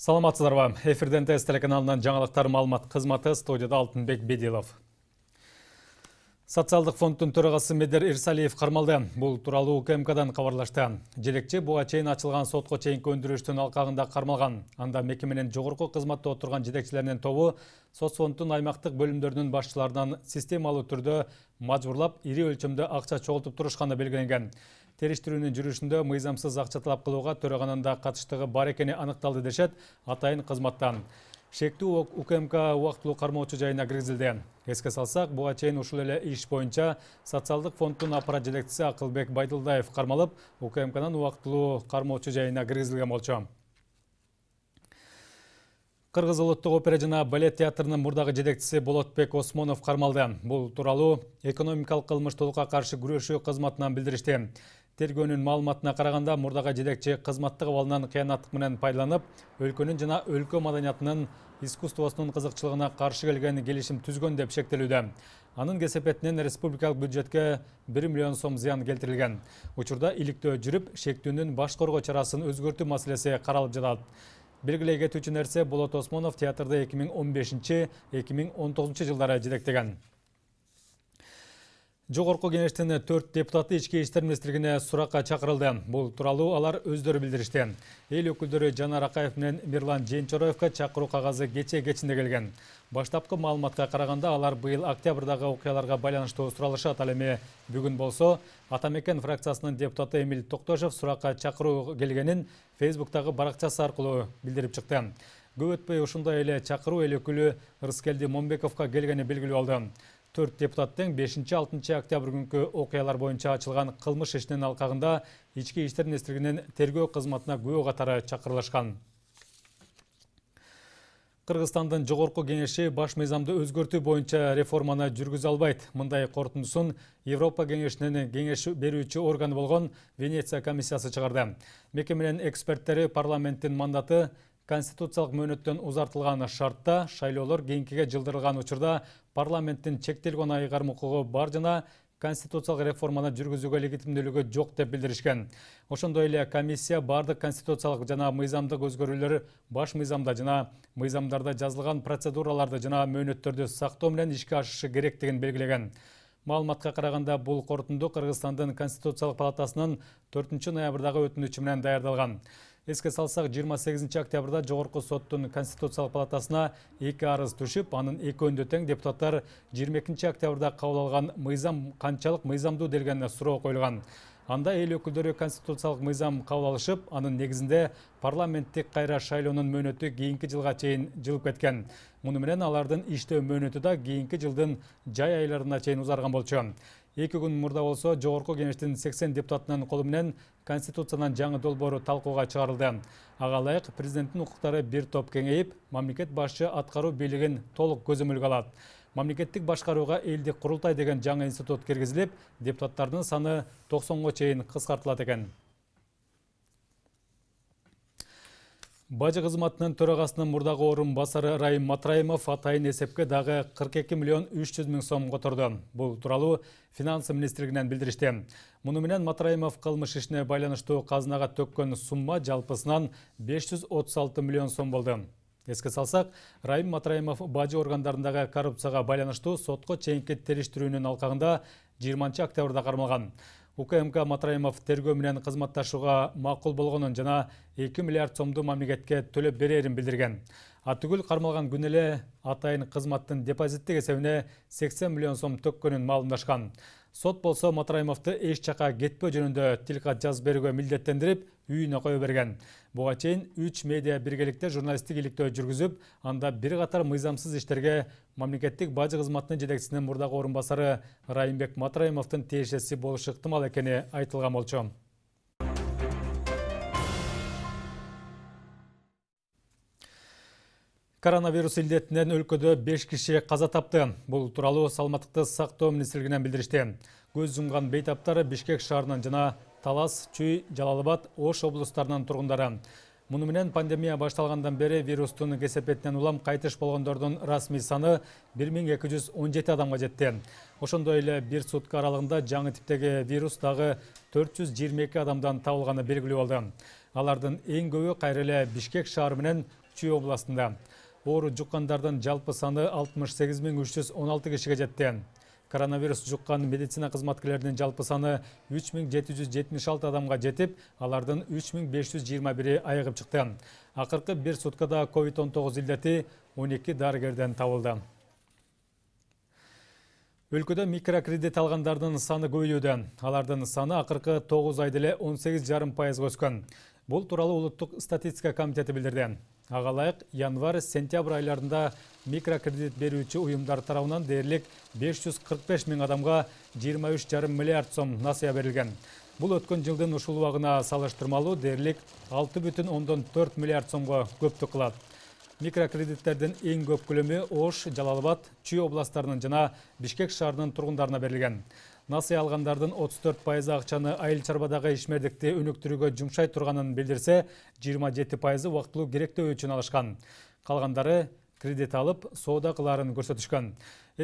саламатсыздар ба эфирден тс телеканалынан жаңалықтар маалымат кызматы студияда алтынбек беделов социалдык фондтың төрагасы медер ирсалиев кармалды бул тууралуу укмкдан кабарлашты желекчи буга чейин ачылган сотко чейинки өндүрүштүн алкагында кармалган анда мекеменин жогорку кызматта отурган жетекчилеринин тобу соц фонддун аймактык бөлүмдөрүнүн башчыларынан системалуу түрдө мажбурлап ири өлчөмдө акча чогултуп турушканы белгиленген териштирүүнүн жүрүшүндө мыйзамсыз акча талап кылууга төраганын да катыштыгы бар экени аныкталды дешет атайын кызматтан шектүү укмк убактылуу кармоочу жайына киргизилди эске салсак буга чейин ушул эле иш боюнча социалдык фонддун аппарат жетекчиси акылбек байдылдаев кармалып укмкнын убактылуу кармоочу жайына киргизилген болчу кыргыз улуттук опера жана балет театрынын мурдагы жетекчиси болотбек осмонов кармалды бул тууралуу экономикалык кылмыштуулукка каршы күрөшүү кызматынан билдиришти тергөөнүн маалыматына караганда мурдагы жетекчи кызматтык абалынан кыянаттык менен пайдаланып өлкөнүн жана өлкө маданиятынын искусствосунун кызыкчылыгына каршы келген келишим түзгөн деп шектелүүдө анын кесепетинен республикалык бюджетке бир миллион сом зыян келтирилген учурда иликтөө жүрүп шектүүнүн баш коргоо чарасын өзгөртүү маселеси каралып жатат белгилей кетүүчү нерсе болот осмонов театрды эки миң он бешинчи эки миң он тогузунчу жылдары жетектеген жогорку кеңештин төрт депутаты ички иштер министрлигине суракка чакырылды бул тууралуу алар өздөрү билдиришти эл өкүлдөрү жанар акаев менен мирлан жээнчороевко чакыруу кагазы кечээ кечинде келген баштапкы маалыматка караганда алар быйыл октябрдагы окуяларга байланыштуу суралышат ал эми бүгүн болсо ата мекен фракциясынын депутаты эмиль токтошев суракка чакыруу келгенин фейсбуктагы баракчасы аркылуу билдирип чыкты көп өтпөй ушундай эле чакыруу эл өкүлү рыскелди момбековко келгени белгилүү болду төрт депутаттың 5-6 октябрь күнкі оқиялар бойынша ашылған қылмыш ишинин алқағында ички иштер министрлігінен тергөө кызматына күйеу катары чакырылышкан кыргызстандын жогорку кеңеши баш мыйзамды өзгөртүү боюнча реформаны жүргүзө албайт мындай корутундусун европа кеңешинин кеңеш берүүчү органы болгон венеция комиссиясы чыгарды мекеменин эксперттери парламенттин мандаты конституциялык мөөнөттөн узартылган шартта шайлоолор кийинкиге жылдырылган учурда парламенттин чектелген айгарым укугу бар жана конституциялык реформаны жүргүзүүгө легитимдүүлүгү жок деп билдиришкен ошондой эле комиссия баардык конституциялык жана мыйзамдык өзгөрүүлөр баш мыйзамда жана мыйзамдарда жазылган процедураларды жана мөөнөттөрдү сактоо менен ишке ашышы керектигин белгилеген маалыматка караганда бул корутунду кыргызстандын конституциялык палатасынын төртүнчү ноябрдагы өтүнүчү менен даярдалган Еске салсақ 28 октябрда жоғарғы соттың Конституциялық палатасына екі арыз түшіп, анын екі тең депутаттар 22 октябрда қаулалған алған мыйзам қаншалық мыйзамдуу деген сұрау қойылған. Анда ел өкілдері конституциялық мыйзам қаулалышып, алышып, анын негізінде парламенттік қайра шайлоонун мөөнөтү кийинки жылға чейин жылып кеткен. Муну менен алардын иштөө мөөнөтү да кийинки жылдын жай айларына чейин узарган болчу. эки күн мурда болсо жогорку кеңештин сексен депутатынын колу менен конституциянын жаңы долбоору талкууга чыгарылды ага ылайык президенттин укуктары бир топ кеңейип мамлекет башчы аткаруу бийлигин толук көзөмөлгө алат мамлекеттик башкарууга элдик курултай деген жаңы институт киргизилип депутаттардын саны токсонго чейин кыскартылат экен бажы кызматынын төрагасынын мурдагы орун басары райым матраимов атайын эсепке дагы кырк эки миллион үч жүз миң сом которду бул тууралуу финансы министрлигинен билдиришти муну менен матраимов кылмыш ишине байланыштуу казынага төккөн сумма жалпысынан беш жүз отуз алты миллион сом болду эске салсак райым матраимов бажы органдарындагы коррупцияга байланыштуу сотко чейинки териштирүүнүн алкагында жыйырманчы октябрда кармалган укмк матраимов тергөө менен кызматташууга макул болгонун жана эки миллиард сомду мамлекетке төлөп берерин билдирген атүгүл кармалган күнү эле атайын кызматтын депозиттик эсебине сексен миллион сом төккөнүн маалымдашкан сот болсо матраимовду эч жака кетпөө жөнүндө тилкат жазып берүүгө милдеттендирип үйүнө кое берген буга чейин үч медиа биргеликте журналисттик иликтөө жүргүзүп анда бир катар мыйзамсыз иштерге мамлекеттик бажы кызматынын жетекчисинин мурдагы орун басары райымбек матраимовдун тиешеси болушу ыктымал экени айтылган болчу Коронавирус илдетинен өлкөдө 5 киши каза тапты. бул тууралуу саламаттыкты сактоо министрлигинен білдірішті. Көз жұмған бейтаптары Бишкек шаарынан жана Талас, Чүй, абад Ош облыстарынан тургундары муну менен пандемия башталғандан бері вирустың кесепетінен улам қайтыш болгондордун расмий саны 1217 адамға жетти Ошондой эле бир сутка аралыгында жаңы типтеги вирус дагы 422 адамдан табылганы белгилүү болду. Алардын эң көбү кайра эле Бишкек шаары менен Чүй областында оору жұққандардың жалпы саны 68316 кишиге жетти коронавирус жұққан медицина кызматкерлеринин жалпы саны 3776 адамға жетіп, алардын 3521и айыгып чыкты акыркы бир суткада covid 19 илдети 12 дарыгерден табылды өлкөдө микрокредит алғандардың саны көбөйүүдө алардын саны акыркы 9 айда эле 18,5 пайыз өскөн Бұл туралы улуттук статистика комитети билдирди Ағалайық, январ-сентябрь айларында микрокредит беруші ұйымдар тарауынан дерлік 545 мен адамға 23,5 миллиард сом насия берілген. Бұл өткен жылдың ұшыл уағына салыштырмалу дерлік 6,4 миллиард сомға көпті қылады. Микрокредиттердің ең көп көлемі Ош, Жалалабад, Чүй областарының жана Бишкек шарының тұрғындарына берілген насый алгандардын 34 пайызы акчаны айыл чарбадагы ишмердикти өнүктүрүүгө жумшай турганын билдирсе 27 пайызы убактылуу керектөө үчүн алышкан Қалғандары кредит алып соода кылаарын көрсөтүшкөн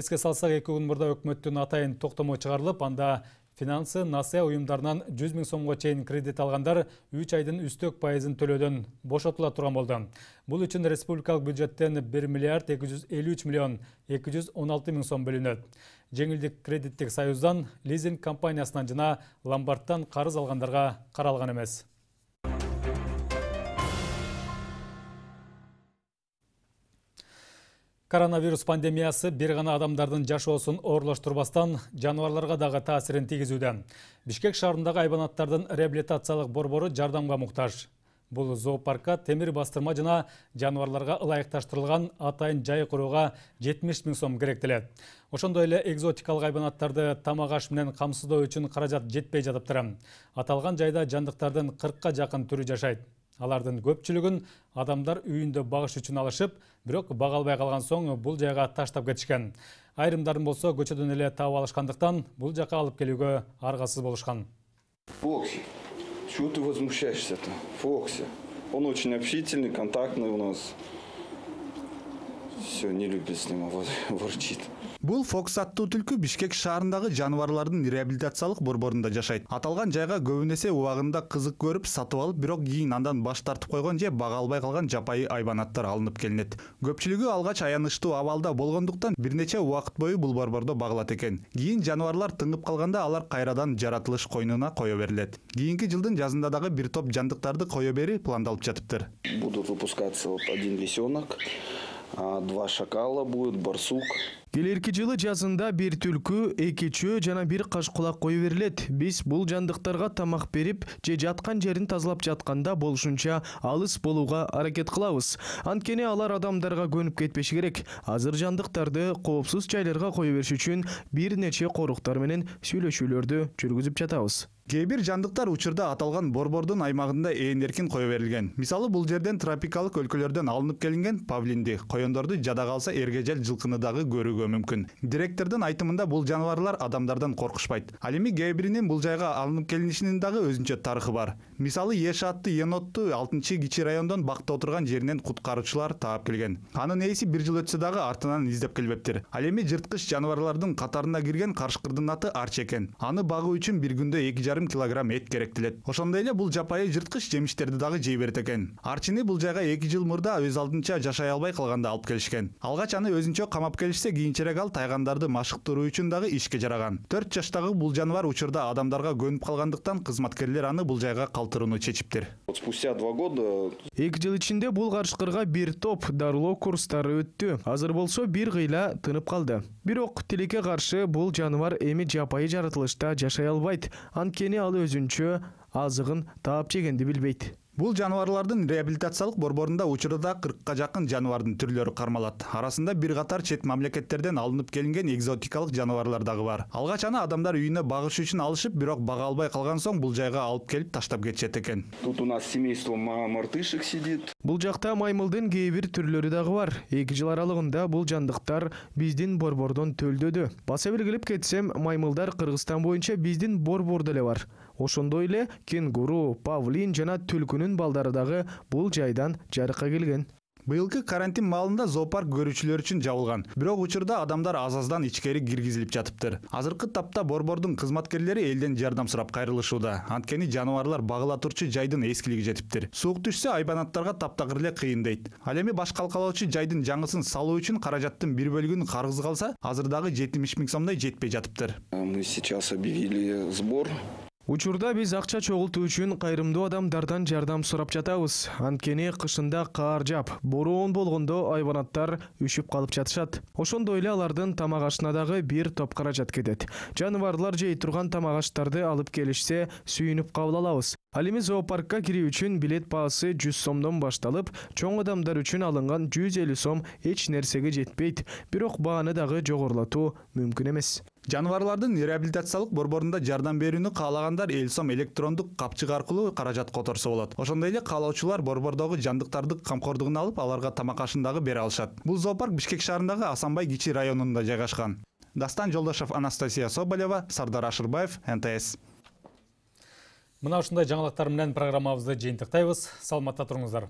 эске салсак эки күн мурда өкмөттүн атайын токтому чыгарылып анда Финансы НАСЕ ұйымдарынан 100 000 сомға чейін кредит алғандар 3 айдың үстік пайызын төлөдөн бошатыла тұрған болды. Бұл үшін республикалық бюджеттен 1 миллиард 253 миллион 216 000 сом бөлінеді. Жеңілдік кредиттік союздан лизинг компаниясынан жына ломбардтан қарыз алғандарға қаралған емес. Коронавирус пандемиясы бір ғана адамдардың жашоосын оорлоштурбастан жануарларға дағы таасирин тийгизүүдө. Бишкек шаарындагы айбанаттардын реабилитациялык борбору жардамга муктаж. Бул зоопаркка темир бастырма жана жануарларга ылайыкташтырылган атайын жай курууга 70 миң сом керектелет. Ошондой эле экзотикалык айбанаттарды тамак аш менен камсыздоо үчүн каражат жетпей жатыптыр. Аталган жайда жандыктардын 40 жакын түрү жашайт алардын көпчүлүгүн адамдар үйүндө бағыш үчүн алышып бирок бага албай калган соң бул жайга таштап кетишкен айрымдарын болсо көчөдөн эле таап алышкандыктан бул жака алып келүүгө аргасыз болушкан фокси чего ты возмущаешься то фокси он очень общительный контактный у нас все не любит с ним, вот ворчит. Бұл Фокс аттуу түлкі Бишкек шаарындагы жануарлардың реабилитациялық борборунда жашайт. Аталған жайға көбінесе убагында қызық көріп, сатып алып, бирок кийин андан баш тартып койгон же бағалбай албай жапайы айбанаттар алынып келинет. Көпчүлүгү алгач аянычтуу абалда болғандықтан бир уақыт бойы бұл бул борбордо екен. экен. жануарлар жаныбарлар тыңып калганда алар қайрадан жаратылыш койнуна кое берилет. Кийинки жылдың жазында дагы бир топ жандықтарды кое бери пландалып жатыптыр. Будут выпускаться вот один лисенок, два шакала будет барсук келерки жылы жазында бир түлкү эки чөө жана бир кашкулак кое берилет биз бул жандыктарга тамак берип же жаткан жерин тазалап жатканда болушунча алыс болууга аракет кылабыз анткени алар адамдарга көнүп кетпеши керек азыр жандыктарды коопсуз жайларга кое бериш үчүн бир нече коруктар менен сүйлөшүүлөрдү жүргүзүп жатабыз Кейбір жандықтар учурда аталған борбордун аймағында ээн эркин кое берилген. Мисалы бул жерден тропикалык өлкөлөрдөн алынып келинген павлинди, коендорду жада калса эргежел жылкыныдагы көрүүгө мүмкүн. Директордун айтымында бул жаныбарлар адамдардан коркушпайт. Ал эми кээ биринин бул жайга алынып келинишинин дагы өзүнчө тарыхы бар. Мисалы Еш атты енотту 6 кичи райондон бакта отурган жеринен куткаруучулар таап келген. Анын ээси бир жыл өтсө дагы артынан издеп келбептир. Ал эми жырткыч жаныбарлардын катарына кирген карышкырдын аты арчекен. экен. Аны багуу үчүн бир күндө 2 жарым килограмм эт керектелет ошондой эле бул жапайы жырткыч жемиштерди дагы жей берет экен арчини бул жайга эки жыл мурда өз алдынча жашай албай калганда алып келишкен алгач аны өзүнчө камап келишсе кийинчерээк ал тайгандарды машыктыруу үчүн дагы ишке жараган төрт жаштагы бул жаныбар учурда адамдарга көнүп калгандыктан кызматкерлер аны бул жайга калтырууну чечиптир спустя два года эки жыл ичинде бул карышкырга бир топ дарылоо курстары өттү азыр болсо бир кыйла тынып калды бирок тилекке каршы бул жаныбар эми жапайы жаратылышта жашай албайт анткени сене ал өзүнчө азығын таап жегенди билбейт бул жаныбарлардын реабилитациялык борборунда учурда кыркка жакын жаныбардын түрлөрү кармалат арасында бир катар чет мамлекеттерден алынып келинген экзотикалык жаныбарлар дагы бар алгач аны адамдар үйүнө багыш үчүн алышып бирок бага албай калган соң бул жайга алып келип таштап кетишет экен тут у нас семейство мартышек сидит бул жакта маймылдын кээ бир түрлөрү дагы бар эки жыл аралыгында бул жандыктар биздин борбордон төлдөдү баса белгилеп кетсем маймылдар кыргызстан боюнча биздин борбордо эле бар ошондой эле кенгуру павлин жана түлкүнүн балдары дагы бул жайдан жарыкка келген быйылкы карантин маалында зоопарк көрүүчүлөр үчүн жабылган бирок учурда адамдар аз аздан ичкери киргизилип жатыптыр азыркы тапта борбордун кызматкерлери элден жардам сурап кайрылышууда анткени жаныбарлар багыла турчу жайдын эскилиги жетиптир суук түшсө айбанаттарга таптакыр эле кыйын дейт ал эми баш калкалоочу жайдын жаңысын салуу үчүн каражаттын бир бөлүгүн карызга алса азыр дагы жетимиш миң сомдой жетпей жатыптыр э, мы сейчас объявили сбор учурда биз акча чогултуу үчүн кайрымдуу адамдардан жардам сурап жатабыз анткени кышында каар жаап бороон болгондо айбанаттар үшіп қалып жатышат ошондой эле алардын тамак ашына дагы бир топ каражат кетет жаныбарлар жей турган тамак аштарды алып келишсе сүйүнүп кабыл алабыз ал эми зоопаркка кирүү үчүн билет баасы жүз сомдон башталып чоң адамдар үчүн алынган жүз элүү сом эч нерсеге жетпейт бирок бааны дагы жогорулатуу мүмкүн эмес жаныбарлардын реабилитациялык борборунда жардам берүүнү каалагандар эл сом электрондук капчык аркылуу каражат которсо болот ошондой эле каалоочулар борбордогу жандыктарды камкордугуна алып аларга тамак ашын дагы бере алышат бул зоопарк бишкек шаарындагы асанбай кичи районунда жайгашкан дастан жолдошев анастасия соболева сардар ашырбаев нтс мына ушундай жаңылыктар менен программабызды жыйынтыктайбыз саламатта